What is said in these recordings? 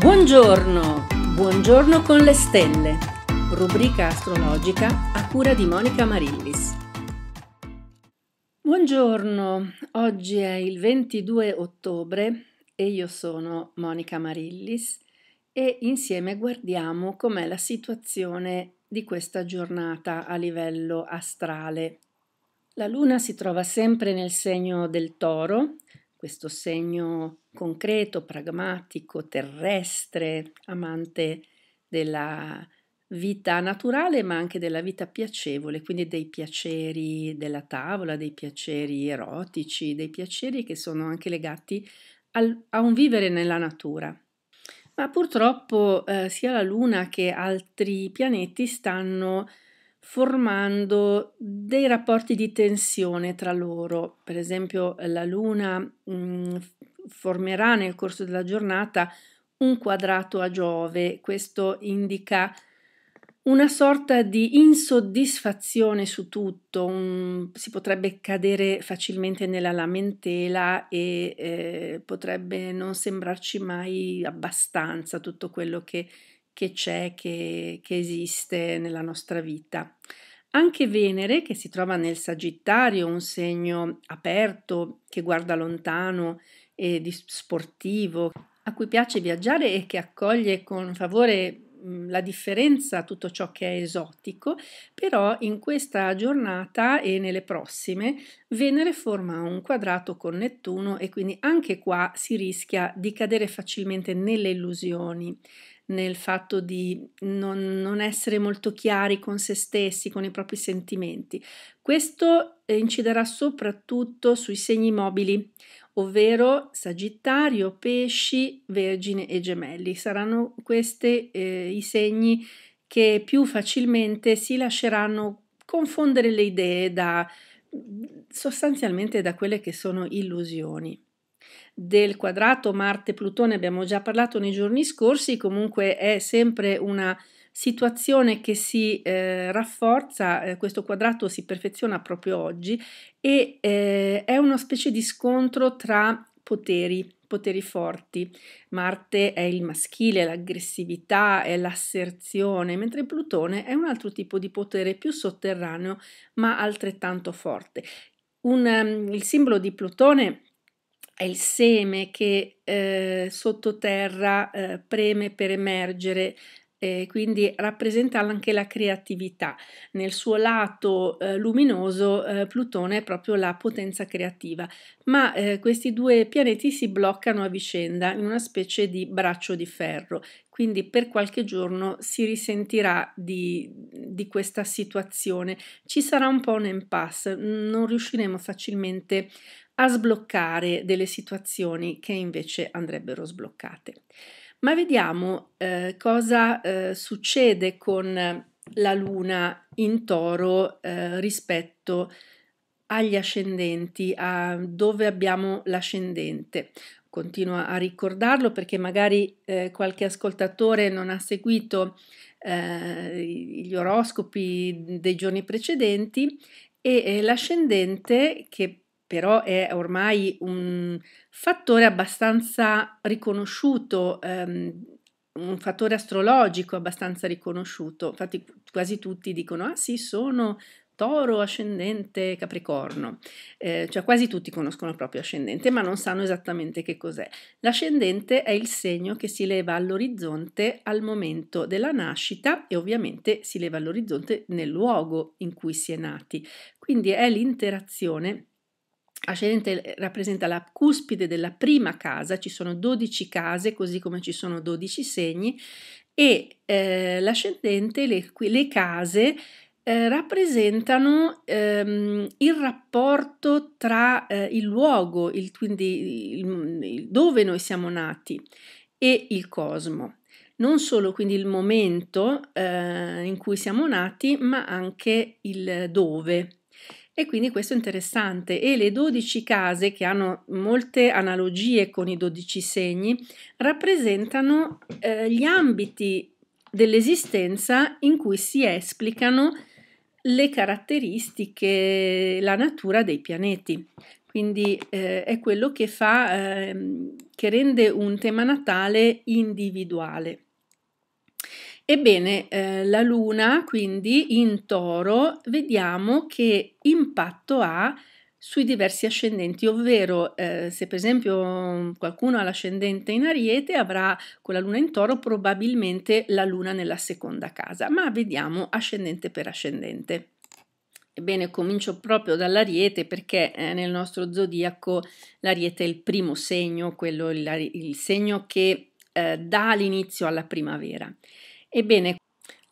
Buongiorno, buongiorno con le stelle, rubrica astrologica a cura di Monica Marillis. Buongiorno, oggi è il 22 ottobre e io sono Monica Marillis e insieme guardiamo com'è la situazione di questa giornata a livello astrale. La luna si trova sempre nel segno del toro, questo segno concreto, pragmatico, terrestre, amante della vita naturale ma anche della vita piacevole, quindi dei piaceri della tavola, dei piaceri erotici, dei piaceri che sono anche legati al, a un vivere nella natura. Ma purtroppo eh, sia la Luna che altri pianeti stanno formando dei rapporti di tensione tra loro. Per esempio la Luna mh, mm, formerà nel corso della giornata un quadrato a Giove, questo indica una sorta di insoddisfazione su tutto, un, si potrebbe cadere facilmente nella lamentela e eh, potrebbe non sembrarci mai abbastanza tutto quello che che c'è, che, che esiste nella nostra vita. Anche Venere, che si trova nel Sagittario, un segno aperto, che guarda lontano e sportivo, a cui piace viaggiare e che accoglie con favore mm, la differenza, tutto ciò che è esotico, però in questa giornata e nelle prossime Venere forma un quadrato con Nettuno e quindi anche qua si rischia di cadere facilmente nelle illusioni nel fatto di non, non essere molto chiari con se stessi, con i propri sentimenti. Questo eh, inciderà soprattutto sui segni mobili, ovvero Sagittario, Pesci, Vergine e Gemelli. Saranno questi eh, i segni che più facilmente si lasceranno confondere le idee da sostanzialmente da quelle che sono illusioni del quadrato Marte-Plutone abbiamo già parlato nei giorni scorsi, comunque è sempre una situazione che si eh, rafforza, eh, questo quadrato si perfeziona proprio oggi e eh, è una specie di scontro tra poteri, poteri forti. Marte è il maschile, l'aggressività, è l'asserzione, mentre Plutone è un altro tipo di potere più sotterraneo ma altrettanto forte. Un, um, il simbolo di Plutone è il seme che eh, sottoterra eh, preme per emergere, eh, quindi rappresenta anche la creatività. Nel suo lato eh, luminoso eh, Plutone è proprio la potenza creativa, ma eh, questi due pianeti si bloccano a vicenda in una specie di braccio di ferro, quindi per qualche giorno si risentirà di, di questa situazione. Ci sarà un po' un impasse, non riusciremo facilmente a a sbloccare delle situazioni che invece andrebbero sbloccate. Ma vediamo eh, cosa eh, succede con la luna in toro eh, rispetto agli ascendenti, a dove abbiamo l'ascendente. Continuo a ricordarlo perché magari eh, qualche ascoltatore non ha seguito eh, gli oroscopi dei giorni precedenti e l'ascendente che però è ormai un fattore abbastanza riconosciuto, ehm, un fattore astrologico abbastanza riconosciuto. Infatti quasi tutti dicono, ah sì, sono toro ascendente capricorno, eh, cioè quasi tutti conoscono il proprio ascendente ma non sanno esattamente che cos'è. L'ascendente è il segno che si leva all'orizzonte al momento della nascita e ovviamente si leva all'orizzonte nel luogo in cui si è nati, quindi è l'interazione Ascendente rappresenta la cuspide della prima casa, ci sono 12 case, così come ci sono 12 segni, e eh, l'ascendente, le, le case, eh, rappresentano ehm, il rapporto tra eh, il luogo, il, quindi il, il, dove noi siamo nati, e il cosmo. Non solo quindi il momento eh, in cui siamo nati, ma anche il dove, e quindi questo è interessante. E le 12 case, che hanno molte analogie con i 12 segni, rappresentano eh, gli ambiti dell'esistenza in cui si esplicano le caratteristiche, la natura dei pianeti. Quindi eh, è quello che fa, eh, che rende un tema natale individuale. Ebbene, eh, la luna quindi in toro vediamo che impatto ha sui diversi ascendenti, ovvero eh, se per esempio qualcuno ha l'ascendente in ariete avrà con la luna in toro probabilmente la luna nella seconda casa, ma vediamo ascendente per ascendente. Ebbene, comincio proprio dall'ariete perché eh, nel nostro zodiaco l'ariete è il primo segno, quello, il, il segno che eh, dà l'inizio alla primavera. Ebbene,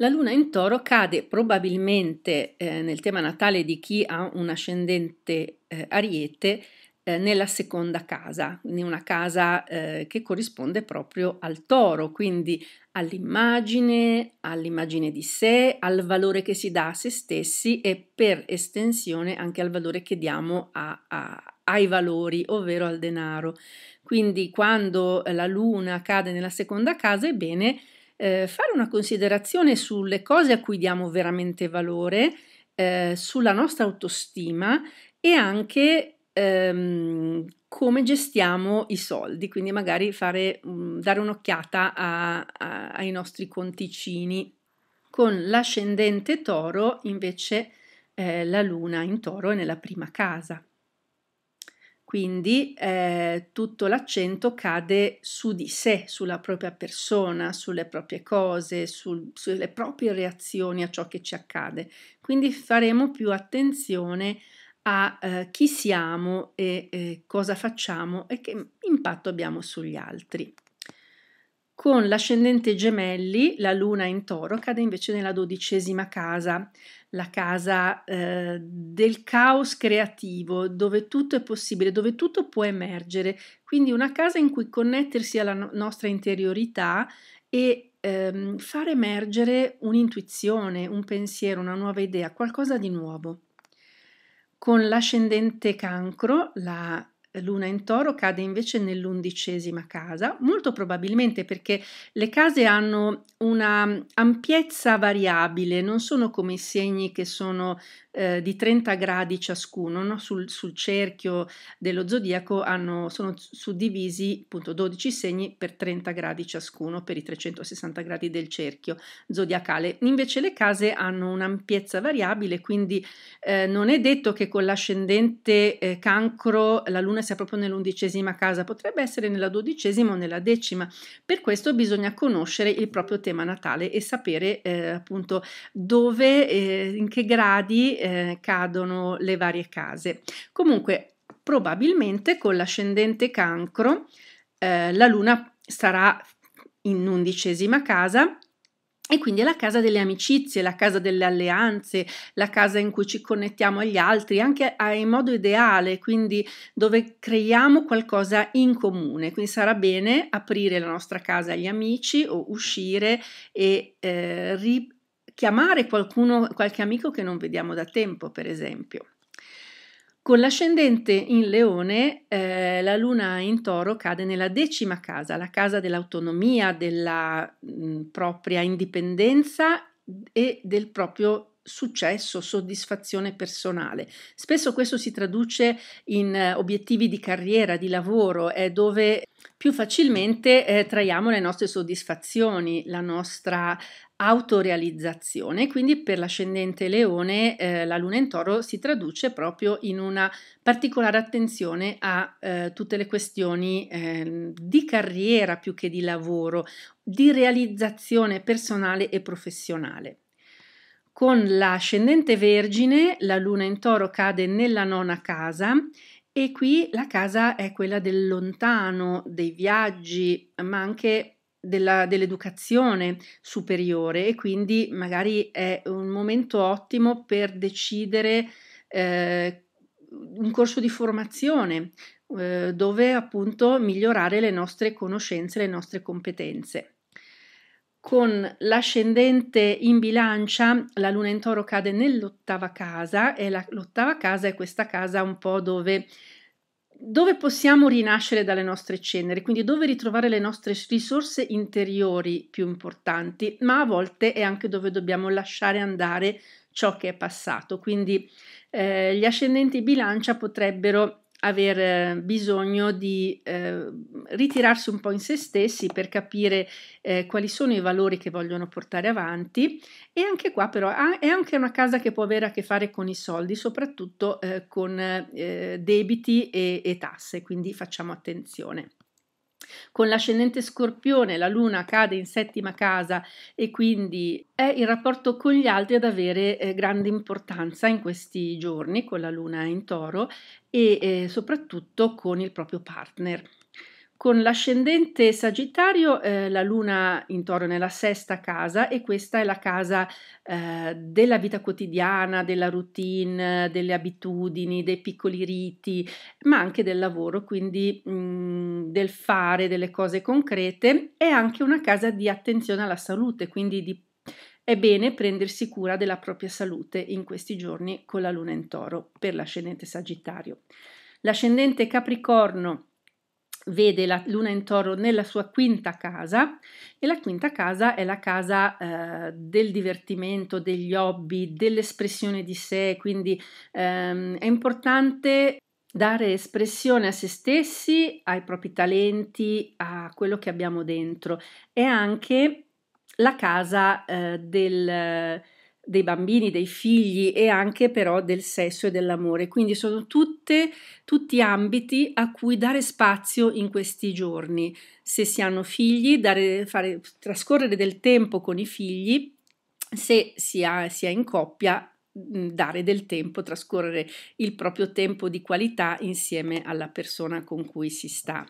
la luna in toro cade probabilmente eh, nel tema natale di chi ha un ascendente eh, ariete eh, nella seconda casa, in una casa eh, che corrisponde proprio al toro, quindi all'immagine, all'immagine di sé, al valore che si dà a se stessi e per estensione anche al valore che diamo a, a, ai valori, ovvero al denaro. Quindi quando la luna cade nella seconda casa, ebbene bene eh, fare una considerazione sulle cose a cui diamo veramente valore, eh, sulla nostra autostima e anche ehm, come gestiamo i soldi, quindi magari fare, mm, dare un'occhiata a, a, ai nostri conticini. Con l'ascendente toro invece eh, la luna in toro è nella prima casa. Quindi eh, tutto l'accento cade su di sé, sulla propria persona, sulle proprie cose, sul, sulle proprie reazioni a ciò che ci accade. Quindi faremo più attenzione a eh, chi siamo e eh, cosa facciamo e che impatto abbiamo sugli altri con l'ascendente gemelli, la luna in toro, cade invece nella dodicesima casa, la casa eh, del caos creativo, dove tutto è possibile, dove tutto può emergere, quindi una casa in cui connettersi alla no- nostra interiorità e ehm, far emergere un'intuizione, un pensiero, una nuova idea, qualcosa di nuovo. Con l'ascendente cancro, la luna in toro cade invece nell'undicesima casa, molto probabilmente perché le case hanno una ampiezza variabile, non sono come i segni che sono eh, di 30 gradi ciascuno, no? sul, sul, cerchio dello zodiaco hanno, sono suddivisi appunto 12 segni per 30 gradi ciascuno, per i 360 gradi del cerchio zodiacale, invece le case hanno un'ampiezza variabile, quindi eh, non è detto che con l'ascendente eh, cancro la luna Saturno sia proprio nell'undicesima casa, potrebbe essere nella dodicesima o nella decima. Per questo bisogna conoscere il proprio tema natale e sapere eh, appunto dove, eh, in che gradi eh, cadono le varie case. Comunque, probabilmente con l'ascendente cancro eh, la luna sarà in undicesima casa e quindi è la casa delle amicizie, la casa delle alleanze, la casa in cui ci connettiamo agli altri, anche in modo ideale, quindi dove creiamo qualcosa in comune. Quindi sarà bene aprire la nostra casa agli amici o uscire e eh, richiamare qualcuno, qualche amico che non vediamo da tempo, per esempio. Con l'ascendente in leone, eh, la luna in toro cade nella decima casa, la casa dell'autonomia, della mh, mm, propria indipendenza e del proprio successo, soddisfazione personale. Spesso questo si traduce in eh, obiettivi di carriera, di lavoro, è dove più facilmente eh, traiamo le nostre soddisfazioni, la nostra autorealizzazione, quindi per l'ascendente leone eh, la luna in toro si traduce proprio in una particolare attenzione a eh, tutte le questioni eh, di carriera più che di lavoro, di realizzazione personale e professionale. Con l'ascendente vergine la luna in toro cade nella nona casa e qui la casa è quella del lontano, dei viaggi, ma anche della, dell'educazione superiore e quindi magari è un momento ottimo per decidere eh, un corso di formazione eh, dove appunto migliorare le nostre conoscenze, le nostre competenze. Con l'ascendente in bilancia, la luna in toro cade nell'ottava casa e la, l'ottava casa è questa casa un po' dove dove possiamo rinascere dalle nostre ceneri, quindi dove ritrovare le nostre risorse interiori più importanti, ma a volte è anche dove dobbiamo lasciare andare ciò che è passato. Quindi eh, gli ascendenti bilancia potrebbero aver eh, bisogno di eh, ritirarsi un po' in se stessi per capire eh, quali sono i valori che vogliono portare avanti e anche qua però è anche una casa che può avere a che fare con i soldi, soprattutto eh, con eh, debiti e, e tasse, quindi facciamo attenzione. Con l'ascendente scorpione la luna cade in settima casa e quindi è il rapporto con gli altri ad avere eh, grande importanza in questi giorni con la luna in toro e eh, soprattutto con il proprio partner con l'ascendente Sagittario, eh, la luna in toro nella sesta casa e questa è la casa eh, della vita quotidiana, della routine, delle abitudini, dei piccoli riti, ma anche del lavoro, quindi mh, mm, del fare delle cose concrete. È anche una casa di attenzione alla salute, quindi di, è bene prendersi cura della propria salute in questi giorni con la luna in toro per l'ascendente Sagittario. L'ascendente Capricorno vede la luna in toro nella sua quinta casa e la quinta casa è la casa eh, del divertimento, degli hobby, dell'espressione di sé, quindi ehm, è importante dare espressione a se stessi, ai propri talenti, a quello che abbiamo dentro. È anche la casa eh, del dei bambini, dei figli e anche però del sesso e dell'amore. Quindi sono tutte, tutti ambiti a cui dare spazio in questi giorni. Se si hanno figli, dare, fare, trascorrere del tempo con i figli, se si, ha, si è in coppia, dare del tempo, trascorrere il proprio tempo di qualità insieme alla persona con cui si sta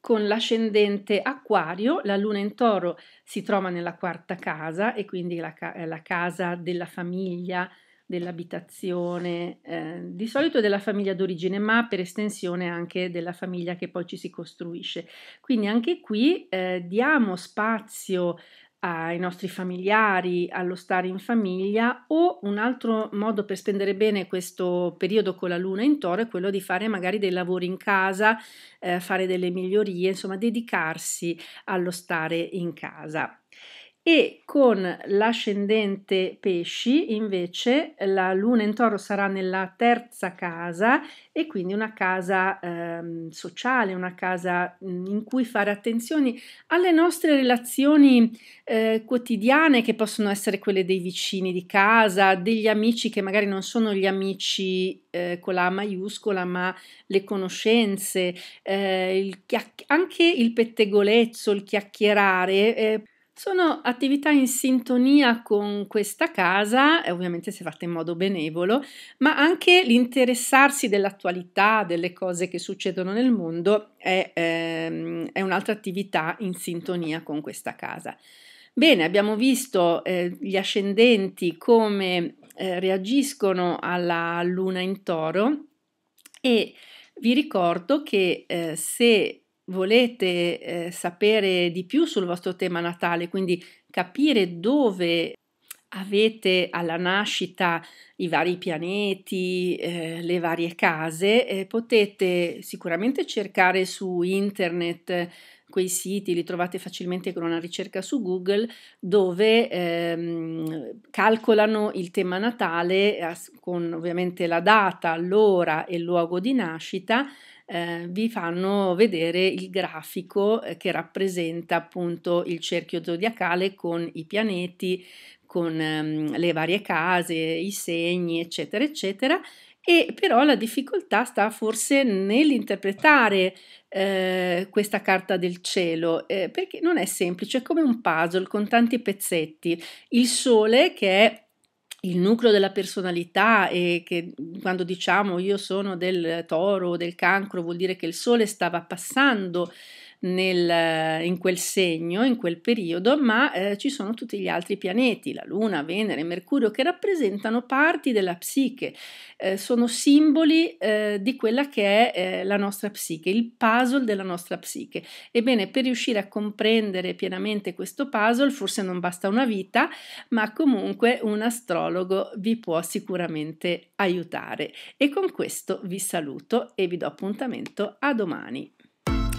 con l'ascendente acquario, la luna in toro si trova nella quarta casa e quindi la, ca- eh, la casa della famiglia, dell'abitazione, eh, di solito della famiglia d'origine, ma per estensione anche della famiglia che poi ci si costruisce. Quindi anche qui eh, diamo spazio ai nostri familiari, allo stare in famiglia o un altro modo per spendere bene questo periodo con la luna in toro è quello di fare magari dei lavori in casa, eh, fare delle migliorie, insomma dedicarsi allo stare in casa e con l'ascendente pesci invece la luna in toro sarà nella terza casa e quindi una casa eh, sociale, una casa mhmm, in cui fare attenzione alle nostre relazioni eh, quotidiane che possono essere quelle dei vicini di casa, degli amici che magari non sono gli amici eh, con la maiuscola ma le conoscenze, ehm, il anche il pettegolezzo, il chiacchierare ehm, sono attività in sintonia con questa casa, ovviamente se fatte in modo benevolo, ma anche l'interessarsi dell'attualità, delle cose che succedono nel mondo è, ehm, è un'altra attività in sintonia con questa casa. Bene, abbiamo visto eh, gli ascendenti come eh, reagiscono alla luna in toro e vi ricordo che eh, se volete eh, sapere di più sul vostro tema natale, quindi capire dove avete alla nascita i vari pianeti, eh, le varie case, eh, potete sicuramente cercare su internet quei siti, li trovate facilmente con una ricerca su Google, dove ehm, calcolano il tema natale con ovviamente la data, l'ora e il luogo di nascita eh, vi fanno vedere il grafico eh, che rappresenta appunto il cerchio zodiacale con i pianeti, con ehm, le varie case, i segni, eccetera, eccetera. E però la difficoltà sta forse nell'interpretare eh, questa carta del cielo, eh, perché non è semplice, è come un puzzle con tanti pezzetti. Il sole che è il nucleo della personalità e che quando diciamo io sono del toro, del cancro, vuol dire che il sole stava passando nel, in quel segno, in quel periodo, ma eh, ci sono tutti gli altri pianeti, la Luna, Venere, Mercurio, che rappresentano parti della psiche, eh, sono simboli eh, di quella che è eh, la nostra psiche, il puzzle della nostra psiche. Ebbene, per riuscire a comprendere pienamente questo puzzle, forse non basta una vita, ma comunque un astrologo vi può sicuramente aiutare. E con questo vi saluto e vi do appuntamento a domani.